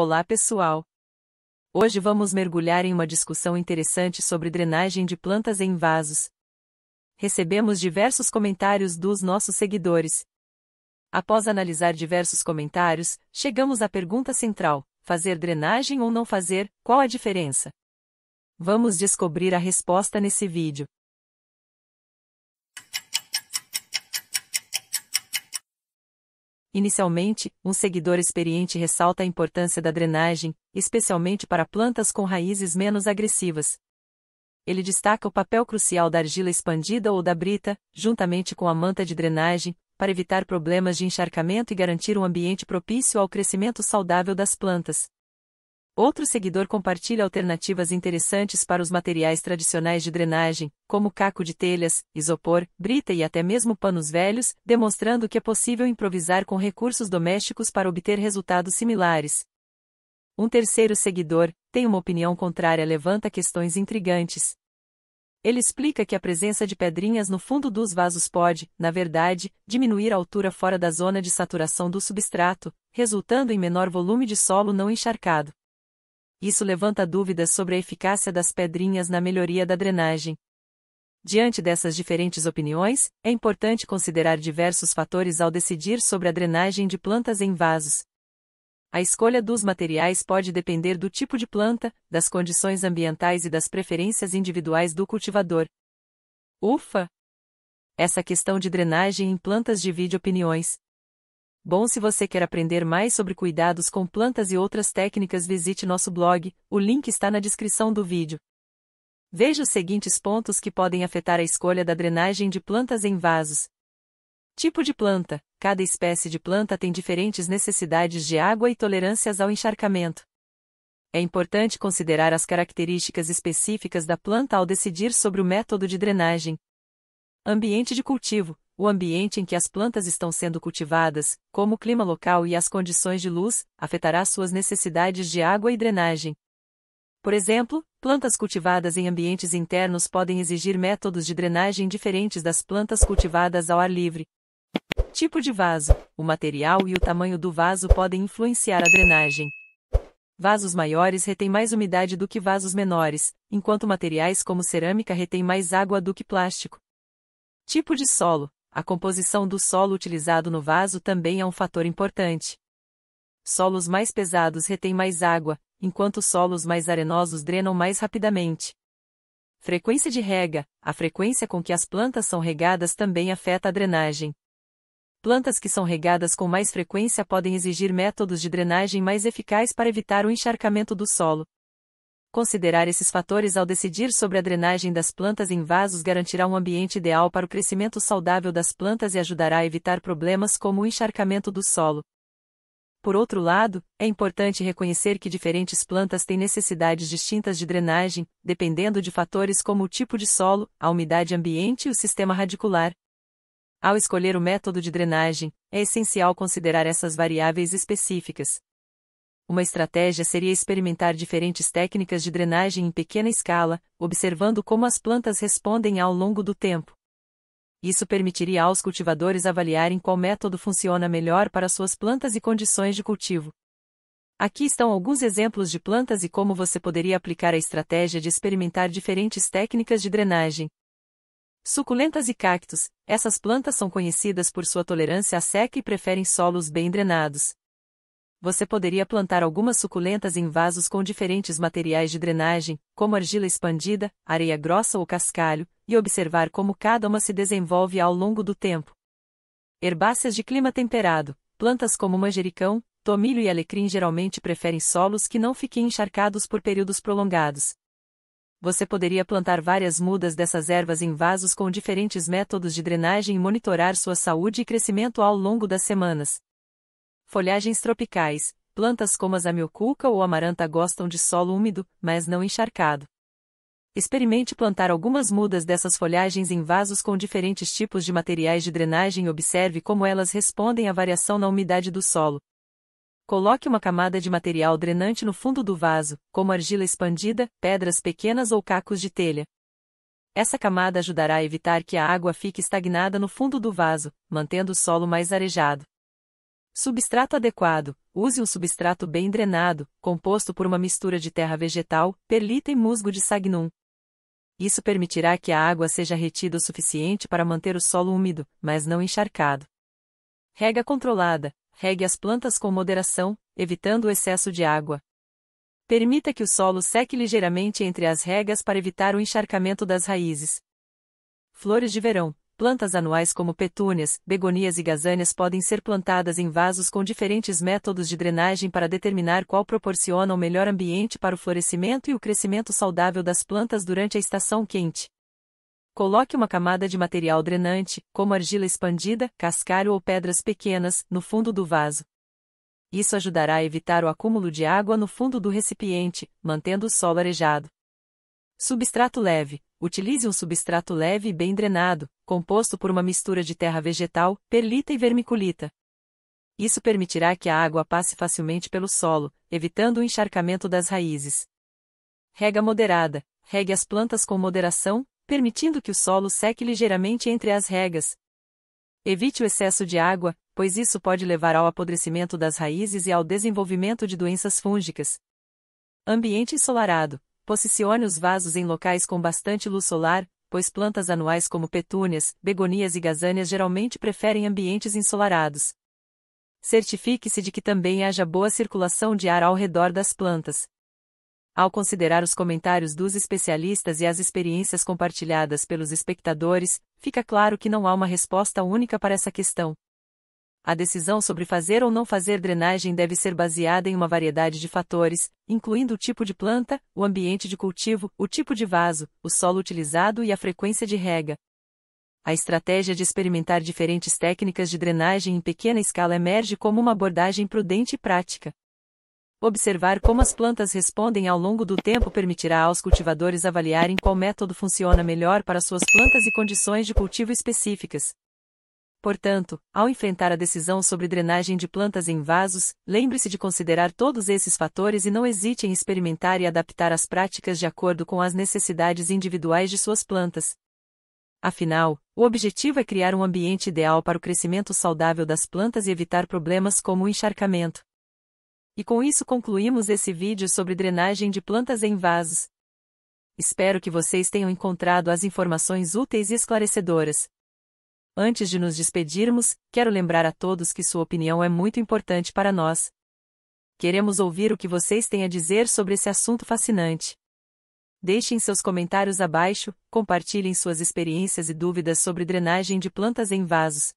Olá pessoal! Hoje vamos mergulhar em uma discussão interessante sobre drenagem de plantas em vasos. Recebemos diversos comentários dos nossos seguidores. Após analisar diversos comentários, chegamos à pergunta central: fazer drenagem ou não fazer, qual a diferença? Vamos descobrir a resposta nesse vídeo. Inicialmente, um seguidor experiente ressalta a importância da drenagem, especialmente para plantas com raízes menos agressivas. Ele destaca o papel crucial da argila expandida ou da brita, juntamente com a manta de drenagem, para evitar problemas de encharcamento e garantir um ambiente propício ao crescimento saudável das plantas. Outro seguidor compartilha alternativas interessantes para os materiais tradicionais de drenagem, como caco de telhas, isopor, brita e até mesmo panos velhos, demonstrando que é possível improvisar com recursos domésticos para obter resultados similares. Um terceiro seguidor tem uma opinião contrária levanta questões intrigantes. Ele explica que a presença de pedrinhas no fundo dos vasos pode, na verdade, diminuir a altura fora da zona de saturação do substrato, resultando em menor volume de solo não encharcado isso levanta dúvidas sobre a eficácia das pedrinhas na melhoria da drenagem. Diante dessas diferentes opiniões, é importante considerar diversos fatores ao decidir sobre a drenagem de plantas em vasos. A escolha dos materiais pode depender do tipo de planta, das condições ambientais e das preferências individuais do cultivador. Ufa! Essa questão de drenagem em plantas divide opiniões. Bom se você quer aprender mais sobre cuidados com plantas e outras técnicas visite nosso blog, o link está na descrição do vídeo. Veja os seguintes pontos que podem afetar a escolha da drenagem de plantas em vasos. Tipo de planta: cada espécie de planta tem diferentes necessidades de água e tolerâncias ao encharcamento. É importante considerar as características específicas da planta ao decidir sobre o método de drenagem. Ambiente de cultivo: o ambiente em que as plantas estão sendo cultivadas, como o clima local e as condições de luz, afetará suas necessidades de água e drenagem. Por exemplo, plantas cultivadas em ambientes internos podem exigir métodos de drenagem diferentes das plantas cultivadas ao ar livre. Tipo de vaso: o material e o tamanho do vaso podem influenciar a drenagem. Vasos maiores retêm mais umidade do que vasos menores, enquanto materiais como cerâmica retêm mais água do que plástico. Tipo de solo: a composição do solo utilizado no vaso também é um fator importante. Solos mais pesados retêm mais água, enquanto solos mais arenosos drenam mais rapidamente. Frequência de rega: a frequência com que as plantas são regadas também afeta a drenagem. Plantas que são regadas com mais frequência podem exigir métodos de drenagem mais eficazes para evitar o encharcamento do solo. Considerar esses fatores ao decidir sobre a drenagem das plantas em vasos garantirá um ambiente ideal para o crescimento saudável das plantas e ajudará a evitar problemas como o encharcamento do solo. Por outro lado, é importante reconhecer que diferentes plantas têm necessidades distintas de drenagem, dependendo de fatores como o tipo de solo, a umidade ambiente e o sistema radicular. Ao escolher o método de drenagem, é essencial considerar essas variáveis específicas uma estratégia seria experimentar diferentes técnicas de drenagem em pequena escala, observando como as plantas respondem ao longo do tempo. Isso permitiria aos cultivadores avaliarem qual método funciona melhor para suas plantas e condições de cultivo. Aqui estão alguns exemplos de plantas e como você poderia aplicar a estratégia de experimentar diferentes técnicas de drenagem. Suculentas e cactos, essas plantas são conhecidas por sua tolerância à seca e preferem solos bem drenados, você poderia plantar algumas suculentas em vasos com diferentes materiais de drenagem, como argila expandida, areia grossa ou cascalho, e observar como cada uma se desenvolve ao longo do tempo. Herbáceas de clima temperado, plantas como manjericão, tomilho e alecrim geralmente preferem solos que não fiquem encharcados por períodos prolongados. Você poderia plantar várias mudas dessas ervas em vasos com diferentes métodos de drenagem e monitorar sua saúde e crescimento ao longo das semanas. Folhagens tropicais, plantas como as amiocuca ou amaranta gostam de solo úmido, mas não encharcado. Experimente plantar algumas mudas dessas folhagens em vasos com diferentes tipos de materiais de drenagem e observe como elas respondem à variação na umidade do solo. Coloque uma camada de material drenante no fundo do vaso, como argila expandida, pedras pequenas ou cacos de telha. Essa camada ajudará a evitar que a água fique estagnada no fundo do vaso, mantendo o solo mais arejado. Substrato adequado. Use um substrato bem drenado, composto por uma mistura de terra vegetal, perlita e musgo de sagnum. Isso permitirá que a água seja retida o suficiente para manter o solo úmido, mas não encharcado. Rega controlada. Regue as plantas com moderação, evitando o excesso de água. Permita que o solo seque ligeiramente entre as regas para evitar o encharcamento das raízes. Flores de verão. Plantas anuais como petúnias, begonias e gazâneas podem ser plantadas em vasos com diferentes métodos de drenagem para determinar qual proporciona o melhor ambiente para o florescimento e o crescimento saudável das plantas durante a estação quente. Coloque uma camada de material drenante, como argila expandida, cascalho ou pedras pequenas, no fundo do vaso. Isso ajudará a evitar o acúmulo de água no fundo do recipiente, mantendo o solo arejado. Substrato leve. Utilize um substrato leve e bem drenado, composto por uma mistura de terra vegetal, perlita e vermiculita. Isso permitirá que a água passe facilmente pelo solo, evitando o encharcamento das raízes. Rega moderada. Regue as plantas com moderação, permitindo que o solo seque ligeiramente entre as regas. Evite o excesso de água, pois isso pode levar ao apodrecimento das raízes e ao desenvolvimento de doenças fúngicas. Ambiente ensolarado. Posicione os vasos em locais com bastante luz solar, pois plantas anuais como petúnias, begonias e gazâneas geralmente preferem ambientes ensolarados. Certifique-se de que também haja boa circulação de ar ao redor das plantas. Ao considerar os comentários dos especialistas e as experiências compartilhadas pelos espectadores, fica claro que não há uma resposta única para essa questão a decisão sobre fazer ou não fazer drenagem deve ser baseada em uma variedade de fatores, incluindo o tipo de planta, o ambiente de cultivo, o tipo de vaso, o solo utilizado e a frequência de rega. A estratégia de experimentar diferentes técnicas de drenagem em pequena escala emerge como uma abordagem prudente e prática. Observar como as plantas respondem ao longo do tempo permitirá aos cultivadores avaliarem qual método funciona melhor para suas plantas e condições de cultivo específicas. Portanto, ao enfrentar a decisão sobre drenagem de plantas em vasos, lembre-se de considerar todos esses fatores e não hesite em experimentar e adaptar as práticas de acordo com as necessidades individuais de suas plantas. Afinal, o objetivo é criar um ambiente ideal para o crescimento saudável das plantas e evitar problemas como o encharcamento. E com isso concluímos esse vídeo sobre drenagem de plantas em vasos. Espero que vocês tenham encontrado as informações úteis e esclarecedoras. Antes de nos despedirmos, quero lembrar a todos que sua opinião é muito importante para nós. Queremos ouvir o que vocês têm a dizer sobre esse assunto fascinante. Deixem seus comentários abaixo, compartilhem suas experiências e dúvidas sobre drenagem de plantas em vasos.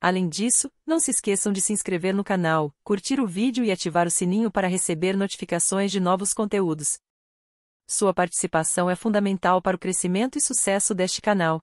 Além disso, não se esqueçam de se inscrever no canal, curtir o vídeo e ativar o sininho para receber notificações de novos conteúdos. Sua participação é fundamental para o crescimento e sucesso deste canal.